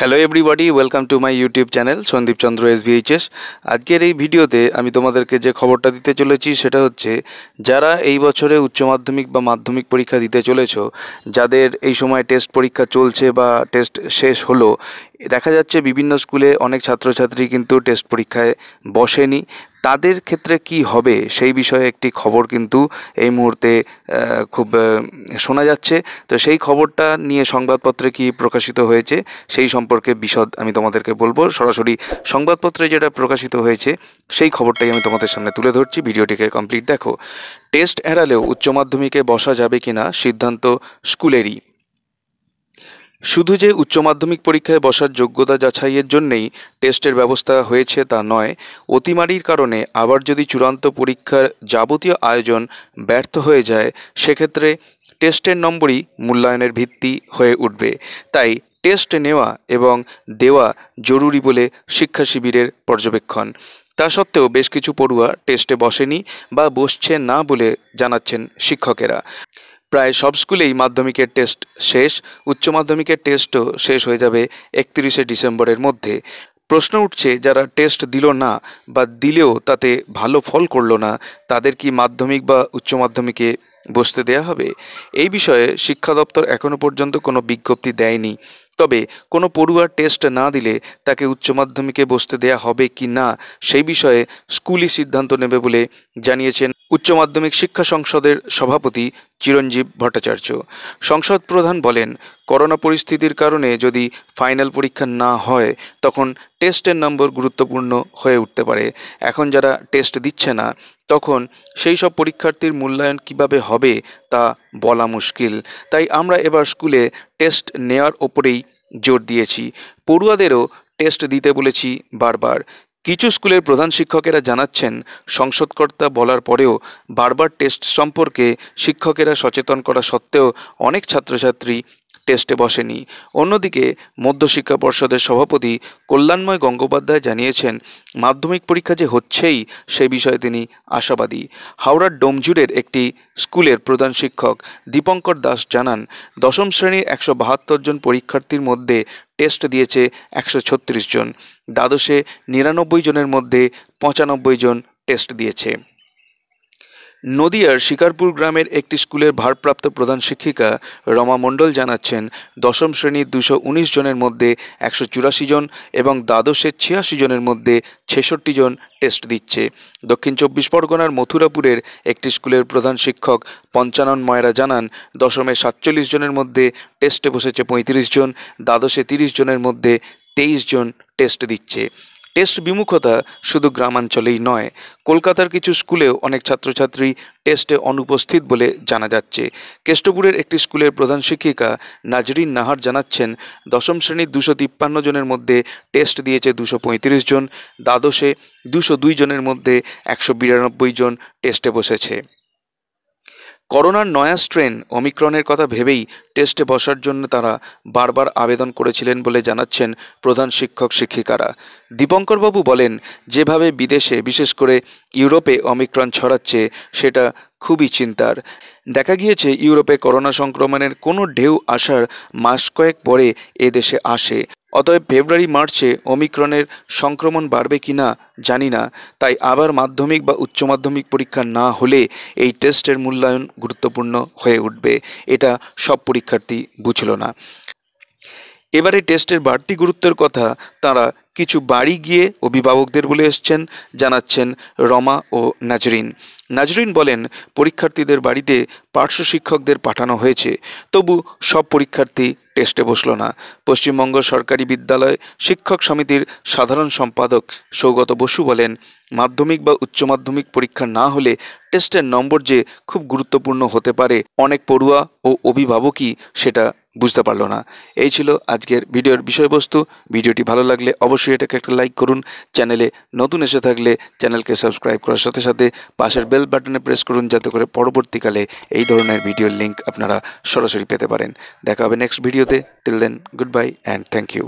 hello everybody welcome to my YouTube channel Sandip Chandra SBHS আজকের এই ভিডিওতে আমি তোমাদেরকে যে খবরটা দিতে চলেছি সেটা হচ্ছে যারা এই বছরে উচ্চ মাধ্যমিক বা মাধ্যমিক পরীক্ষা দিতে চলেছ যাদের এই সময় টেস্ট পরীক্ষা চলছে বা টেস্ট শেষ হলো দেখা যাচ্ছে বিভিন্ন স্কুলে অনেক ছাত্রছাত্রী কিন্তু টেস্ট পরীক্ষায় বসেনি তাদের ক্ষেত্রে কি হবে সেই বিষয়ে একটি খবর কিন্তু এই মুহূর্তে খুব শোনা যাচ্ছে তো সেই খবরটা নিয়ে সংবাদপত্রে কি প্রকাশিত হয়েছে সেই সম্পর্কে বিশদ আমি তোমাদেরকে বলবো সরাসরি সংবাদপত্রে যেটা প্রকাশিত হয়েছে সেই খবরটাই আমি তোমাদের সামনে তুলে ধরছি ভিডিওটিকে কমপ্লিট দেখো টেস্ট এড়ালেও উচ্চ মাধ্যমিকে বসা যাবে কিনা সিদ্ধান্ত স্কুলেরই শুধু যে উচ্চ মাধ্যমিক পরীক্ষায় বসার যোগ্যতা যাচাইয়ের জন্যেই টেস্টের ব্যবস্থা হয়েছে তা নয় অতিমারির কারণে আবার যদি চূড়ান্ত পরীক্ষার যাবতীয় আয়োজন ব্যর্থ হয়ে যায় সেক্ষেত্রে টেস্টের নম্বরই মূল্যায়নের ভিত্তি হয়ে উঠবে তাই টেস্ট নেওয়া এবং দেওয়া জরুরি বলে শিক্ষা শিবিরের পর্যবেক্ষণ তা সত্ত্বেও বেশ কিছু পড়ুয়া টেস্টে বসেনি বা বসছে না বলে জানাচ্ছেন শিক্ষকেরা প্রায় সব স্কুলেই মাধ্যমিকের টেস্ট শেষ উচ্চ মাধ্যমিকের টেস্টও শেষ হয়ে যাবে একত্রিশে ডিসেম্বরের মধ্যে প্রশ্ন উঠছে যারা টেস্ট দিল না বা দিলেও তাতে ভালো ফল করলো না তাদের কি মাধ্যমিক বা উচ্চ মাধ্যমিকে বসতে দেয়া হবে এই বিষয়ে শিক্ষা দপ্তর এখনও পর্যন্ত কোনো বিজ্ঞপ্তি দেয়নি তবে কোনো পড়ুয়ার টেস্ট না দিলে তাকে উচ্চ মাধ্যমিকে বসতে দেয়া হবে কি না সেই বিষয়ে স্কুলই সিদ্ধান্ত নেবে বলে জানিয়েছেন উচ্চ মাধ্যমিক শিক্ষা সংসদের সভাপতি চিরঞ্জীব ভট্টাচার্য সংসদ প্রধান বলেন করোনা পরিস্থিতির কারণে যদি ফাইনাল পরীক্ষা না হয় তখন টেস্টের নম্বর গুরুত্বপূর্ণ হয়ে উঠতে পারে এখন যারা টেস্ট দিচ্ছে না তখন সেই সব পরীক্ষার্থীর মূল্যায়ন কিভাবে হবে তা বলা মুশকিল তাই আমরা এবার স্কুলে টেস্ট নেওয়ার ওপরেই জোর দিয়েছি পড়ুয়াদেরও টেস্ট দিতে বলেছি বারবার কিছু স্কুলের প্রধান শিক্ষকেরা জানাচ্ছেন সংসদকর্তা বলার পরেও বারবার টেস্ট সম্পর্কে শিক্ষকেরা সচেতন করা সত্ত্বেও অনেক ছাত্রছাত্রী টেস্টে বসেনি অন্যদিকে মধ্যশিক্ষা পর্ষদের সভাপতি কল্যাণময় গঙ্গোপাধ্যায় জানিয়েছেন মাধ্যমিক পরীক্ষা যে হচ্ছেই সে বিষয়ে তিনি আশাবাদী হাওড়ার ডোমজুরের একটি স্কুলের প্রধান শিক্ষক দীপঙ্কর দাস জানান দশম শ্রেণীর একশো বাহাত্তর জন পরীক্ষার্থীর মধ্যে টেস্ট দিয়েছে একশো জন দ্বাদশে নিরানব্বই জনের মধ্যে পঁচানব্বই জন টেস্ট দিয়েছে নদিয়ার শিকারপুর গ্রামের একটি স্কুলের ভারপ্রাপ্ত প্রধান শিক্ষিকা রমা মণ্ডল জানাচ্ছেন দশম শ্রেণীর দুশো জনের মধ্যে একশো জন এবং দ্বাদশের ছিয়াশি জনের মধ্যে ছেষট্টি জন টেস্ট দিচ্ছে দক্ষিণ চব্বিশ পরগনার মথুরাপুরের একটি স্কুলের প্রধান শিক্ষক পঞ্চানন ময়রা জানান দশমে সাতচল্লিশ জনের মধ্যে টেস্টে বসেছে পঁয়ত্রিশ জন দ্বাদশে তিরিশ জনের মধ্যে তেইশ জন টেস্ট দিচ্ছে টেস্ট বিমুখতা শুধু গ্রামাঞ্চলেই নয় কলকাতার কিছু স্কুলেও অনেক ছাত্রছাত্রী টেস্টে অনুপস্থিত বলে জানা যাচ্ছে কেষ্টপুরের একটি স্কুলের প্রধান শিক্ষিকা নাজরিন নাহার জানাচ্ছেন দশম শ্রেণীর দুশো তিপ্পান্ন জনের মধ্যে টেস্ট দিয়েছে দুশো পঁয়ত্রিশ জন দ্বাদশে দুশো দুই জনের মধ্যে একশো বিরানব্বই জন টেস্টে বসেছে করোনার নয়া স্ট্রেন অমিক্রনের কথা ভেবেই টেস্টে বসার জন্য তারা বারবার আবেদন করেছিলেন বলে জানাচ্ছেন প্রধান শিক্ষক শিক্ষিকারা দীপঙ্করবাবু বলেন যেভাবে বিদেশে বিশেষ করে ইউরোপে অমিক্রন ছড়াচ্ছে সেটা খুবই চিন্তার দেখা গিয়েছে ইউরোপে করোনা সংক্রমণের কোনো ঢেউ আসার মাস কয়েক পরে এদেশে আসে অতএব ফেব্রুয়ারি মার্চে অমিক্রণের সংক্রমণ বাড়বে কি না জানি না তাই আবার মাধ্যমিক বা উচ্চ মাধ্যমিক পরীক্ষা না হলে এই টেস্টের মূল্যায়ন গুরুত্বপূর্ণ হয়ে উঠবে এটা সব পরীক্ষার্থী বুঝল না এবারে টেস্টের বাড়তি গুরুত্বের কথা তারা কিছু বাড়ি গিয়ে অভিভাবকদের বলে এসছেন জানাচ্ছেন রমা ও নাজরিন নাজরিন বলেন পরীক্ষার্থীদের বাড়িতে পার্শ্ব শিক্ষকদের পাঠানো হয়েছে তবু সব পরীক্ষার্থী টেস্টে বসল না পশ্চিমবঙ্গ সরকারি বিদ্যালয় শিক্ষক সমিতির সাধারণ সম্পাদক সৌগত বসু বলেন মাধ্যমিক বা উচ্চ মাধ্যমিক পরীক্ষা না হলে টেস্টের নম্বর যে খুব গুরুত্বপূর্ণ হতে পারে অনেক পড়ুয়া ও অভিভাবকই সেটা বুঝতে পারলো না এই ছিল আজকের ভিডিওর বিষয়বস্তু ভিডিওটি ভালো লাগলে অবশ্যই এটাকে একটা লাইক করুন চ্যানেলে নতুন এসে থাকলে চ্যানেলকে সাবস্ক্রাইব করার সাথে সাথে পাশের বেল বেল বাটনে প্রেস করুন যাতে করে পরবর্তীকালে এই ধরনের ভিডিওর লিঙ্ক আপনারা সরাসরি পেতে পারেন দেখা হবে নেক্সট ভিডিওতে till then goodbye and thank you